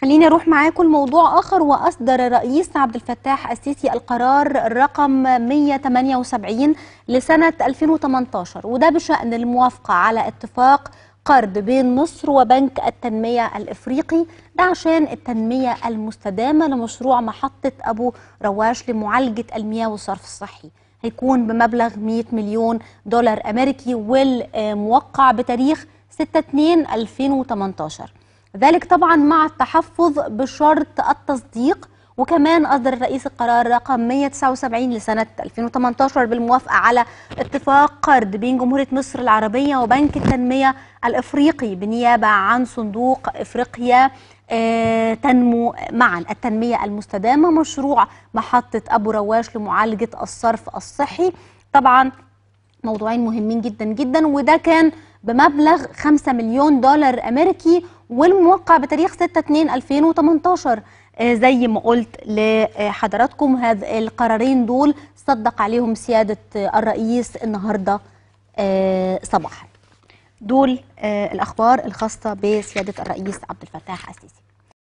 خليني اروح معاكم لموضوع اخر واصدر الرئيس عبد الفتاح السيسي القرار رقم 178 لسنه 2018 وده بشان الموافقه على اتفاق قرض بين مصر وبنك التنميه الافريقي ده عشان التنميه المستدامه لمشروع محطه ابو رواش لمعالجه المياه والصرف الصحي هيكون بمبلغ 100 مليون دولار امريكي والموقع بتاريخ 6 2 2018 ذلك طبعا مع التحفظ بشرط التصديق وكمان أصدر الرئيس القرار رقم 179 لسنة 2018 بالموافقة على اتفاق قرض بين جمهورية مصر العربية وبنك التنمية الإفريقي بالنيابة عن صندوق إفريقيا آه، تنمو معا التنمية المستدامة مشروع محطة أبو رواش لمعالجة الصرف الصحي طبعا موضوعين مهمين جدا جدا وده كان بمبلغ 5 مليون دولار أمريكي والموقع بتاريخ 6/2/2018 آه، زي ما قلت لحضراتكم هذ القرارين دول صدق عليهم سيادة آه، الرئيس النهاردة آه، صباحا دول الأخبار الخاصة بسيادة الرئيس عبد الفتاح السيسي